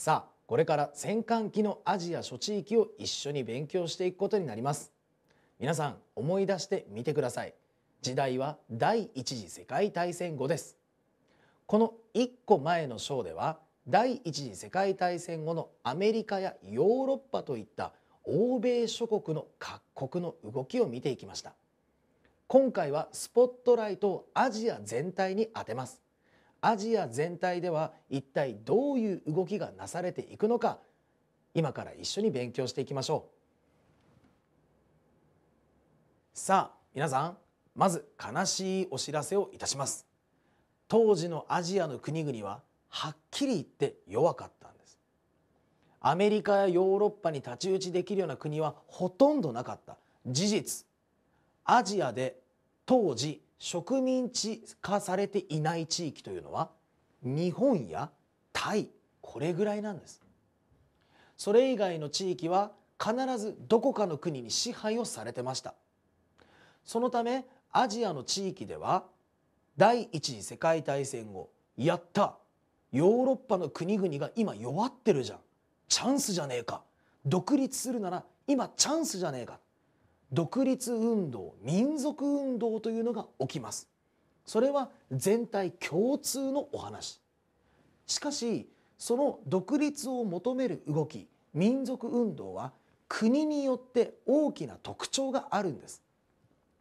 さあこれから戦艦機のアジア諸地域を一緒に勉強していくことになります皆さん思い出してみてください時代は第一次世界大戦後ですこの1個前の章では第一次世界大戦後のアメリカやヨーロッパといった欧米諸国の各国の動きを見ていきました今回はスポットライトをアジア全体に当てますアジア全体では一体どういう動きがなされていくのか今から一緒に勉強していきましょうさあ皆さんまず悲しいお知らせをいたします当時のアジアの国々ははっきり言って弱かったんですアメリカやヨーロッパに太刀打ちできるような国はほとんどなかった事実アジアで当時植民地化されていない地域というのは日本やタイこれぐらいなんですそれ以外の地域は必ずどこかの国に支配をされてましたそのためアジアの地域では第一次世界大戦後やったヨーロッパの国々が今弱ってるじゃんチャンスじゃねえか独立するなら今チャンスじゃねえか独立運動民族運動というのが起きますそれは全体共通のお話しかしその独立を求める動き民族運動は国によって大きな特徴があるんです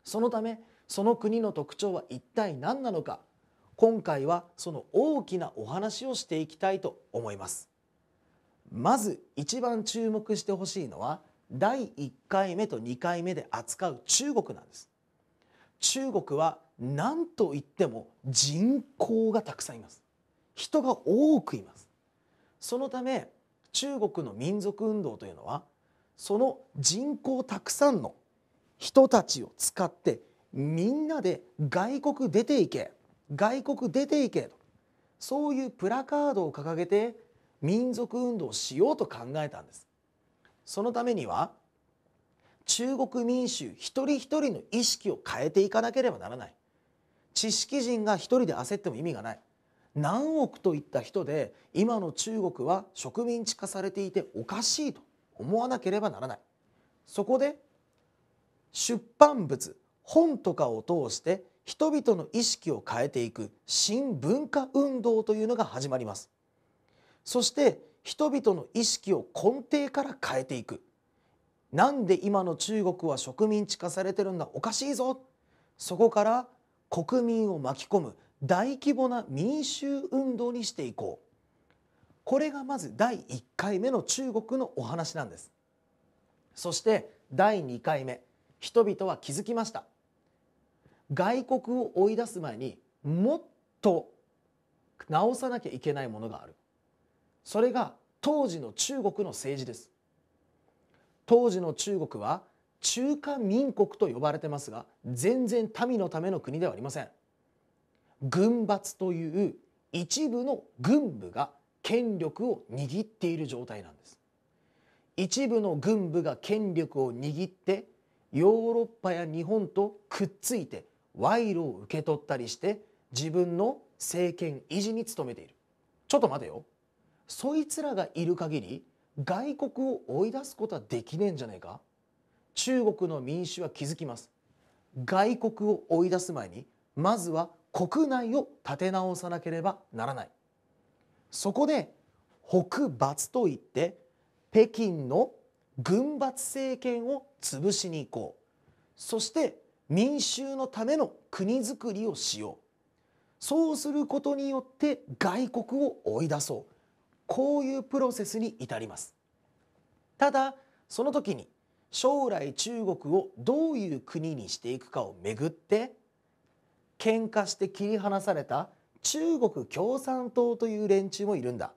そのためその国の特徴は一体何なのか今回はその大きなお話をしていきたいと思いますまず一番注目してほしいのは第1回目と2回目で扱う中国なんです中国は何と言っても人口がたくさんいます人が多くいますそのため中国の民族運動というのはその人口たくさんの人たちを使ってみんなで外国出ていけ外国出ていけとそういうプラカードを掲げて民族運動をしようと考えたんですそのためには中国民衆一人一人の意識を変えていかなければならない知識人が一人で焦っても意味がない何億といった人で今の中国は植民地化されていておかしいと思わなければならないそこで出版物本とかを通して人々の意識を変えていく新文化運動というのが始まりますそして人々の意識を根底から変えていくなんで今の中国は植民地化されてるんだおかしいぞそこから国民を巻き込む大規模な民衆運動にしていこうこれがまず第1回目の中国のお話なんですそして第2回目人々は気づきました外国を追い出す前にもっと直さなきゃいけないものがあるそれが当時の中国の政治です当時の中国は中華民国と呼ばれてますが全然民のための国ではありません軍閥という一部の軍部が権力を握っている状態なんです一部の軍部が権力を握ってヨーロッパや日本とくっついて賄賂を受け取ったりして自分の政権維持に努めているちょっと待てよそいつらがいる限り外国を追い出すことはできねえんじゃねえか中国の民主は気づきます外国を追い出す前にまずは国内を立て直さなければならないそこで北伐といって北京の軍閥政権を潰しに行こうそして民衆のための国づくりをしようそうすることによって外国を追い出そうこういうプロセスに至りますただその時に将来中国をどういう国にしていくかをめぐって喧嘩して切り離された中国共産党という連中もいるんだ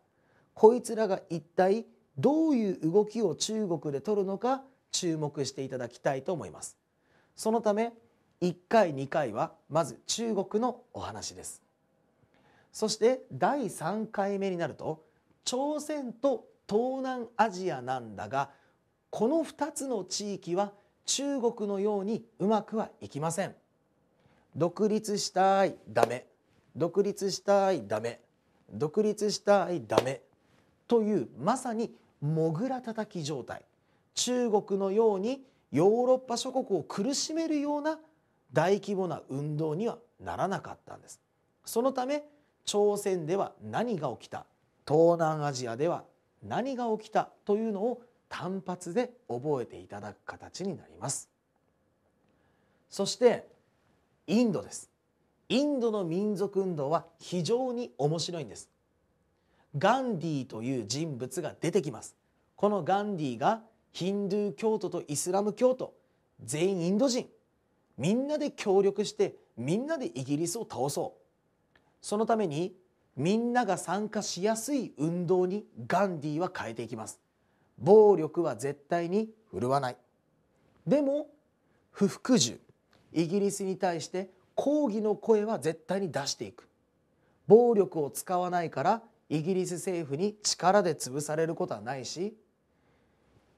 こいつらが一体どういう動きを中国で取るのか注目していただきたいと思いますそのため1回2回はまず中国のお話ですそして第3回目になると朝鮮と東南アジアなんだがこの2つの地域は中国のようにうまくはいきません独立したいダメ独立したいダメ独立したいダメというまさにもぐら叩き状態中国のようにヨーロッパ諸国を苦しめるような大規模な運動にはならなかったんですそのため朝鮮では何が起きた東南アジアでは何が起きたというのを単発で覚えていただく形になりますそしてインドですインドの民族運動は非常に面白いんですガンディという人物が出てきますこのガンディがヒンドゥー教徒とイスラム教徒全員インド人みんなで協力してみんなでイギリスを倒そうそのためにみんなが参加しやすい運動にガンディーは変えていきます暴力は絶対に振るわないでも不服従イギリスに対して抗議の声は絶対に出していく暴力を使わないからイギリス政府に力で潰されることはないし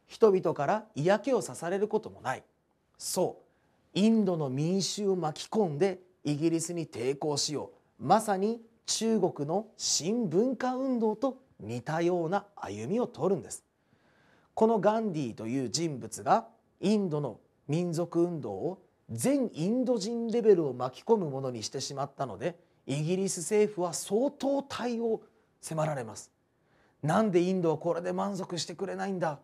人々から嫌気をさされることもないそうインドの民衆を巻き込んでイギリスに抵抗しようまさに中国の新文化運動と似たような歩みを取るんですこのガンディーという人物がインドの民族運動を全インド人レベルを巻き込むものにしてしまったのでイギリス政府は相当対応迫られますなんでインドはこれで満足してくれないんだ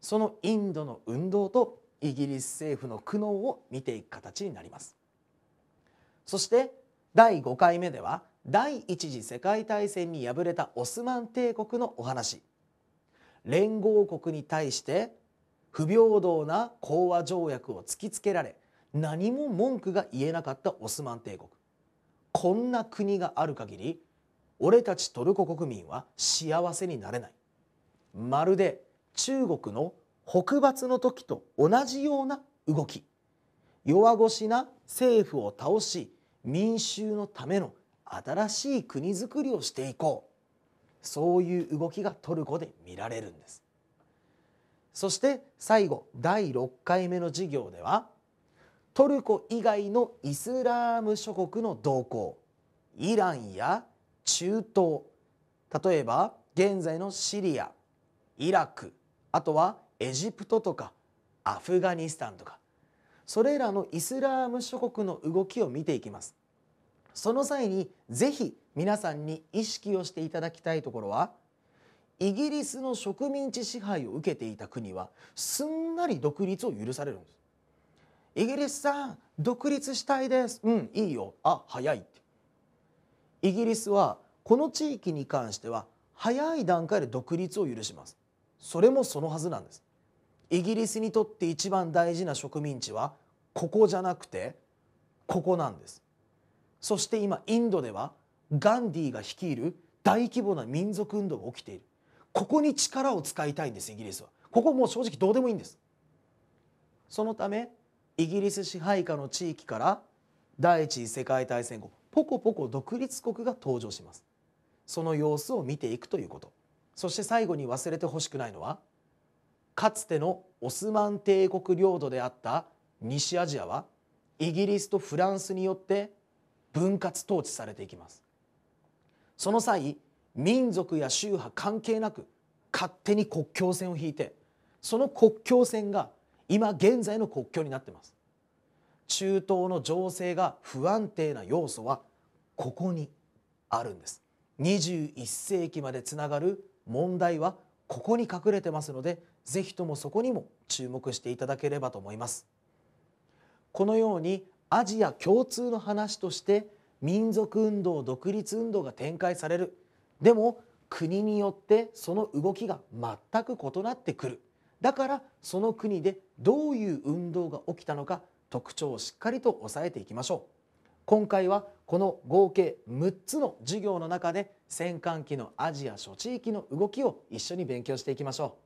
そのインドの運動とイギリス政府の苦悩を見ていく形になりますそして第5回目では第一次世界大戦に敗れたオスマン帝国のお話連合国に対して不平等な講和条約を突きつけられ何も文句が言えなかったオスマン帝国こんな国がある限り俺たちトルコ国民は幸せになれないまるで中国の北伐の時と同じような動き弱腰な政府を倒し民衆のための新しい国づくりをしていこうそういう動きがトルコで見られるんですそして最後第6回目の授業ではトルコ以外のイスラーム諸国の動向イランや中東例えば現在のシリアイラクあとはエジプトとかアフガニスタンとかそれらのイスラーム諸国の動きを見ていきますその際にぜひ皆さんに意識をしていただきたいところはイギリスの植民地支配を受けていた国はすんなり独立を許されるんですイギリスさん独立したいですうんいいよあ早いってイギリスはこの地域に関しては早い段階で独立を許しますそれもそのはずなんですイギリスにとって一番大事な植民地はここじゃなくてここなんですそして今インドではガンディーが率いる大規模な民族運動が起きているここに力を使いたいんですイギリスはここもう正直どうでもいいんですそのためイギリス支配下の地域から第一次世界大戦後ポコポコ独立国が登場しますその様子を見ていくということそして最後に忘れてほしくないのはかつてのオスマン帝国領土であった西アジアはイギリスとフランスによって分割統治されていきますその際民族や宗派関係なく勝手に国境線を引いてその国境線が今現在の国境になってます中東の情勢が不安定な要素はここにあるんです21世紀までつながる問題はここに隠れてますので是非ともそこにも注目していただければと思いますこのようにアジア共通の話として民族運動独立運動が展開されるでも国によってその動きが全く異なってくるだからその国でどういう運動が起きたのか特徴をしっかりと押さえていきましょう今回はこの合計6つの授業の中で戦艦機のアジア諸地域の動きを一緒に勉強していきましょう